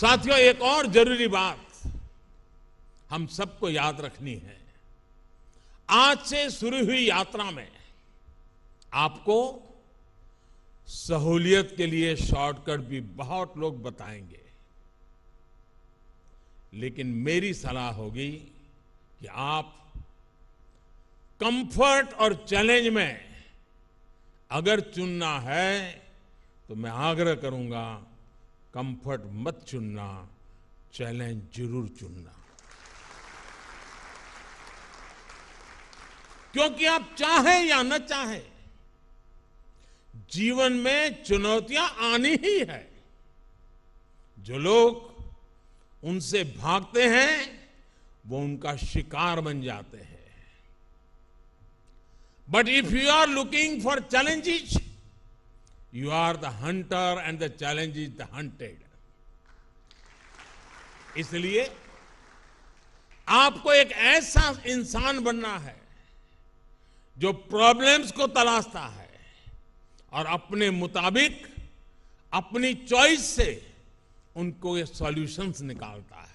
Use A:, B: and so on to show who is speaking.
A: साथियों एक और जरूरी बात हम सबको याद रखनी है आज से शुरू हुई यात्रा में आपको सहूलियत के लिए शॉर्टकट भी बहुत लोग बताएंगे लेकिन मेरी सलाह होगी कि आप कंफर्ट और चैलेंज में अगर चुनना है तो मैं आग्रह करूंगा कंफर्ट मत चुनना चैलेंज जरूर चुनना क्योंकि आप चाहें या न चाहें जीवन में चुनौतियां आनी ही है जो लोग उनसे भागते हैं वो उनका शिकार बन जाते हैं but if you are looking for challenges you are the hunter and the challenge is the hunted इसलिए आपको एक ऐसा इंसान बनना है जो प्रॉब्लम्स को तलाशता है और अपने मुताबिक अपनी चॉइस से उनको ये सॉल्यूशंस निकालता है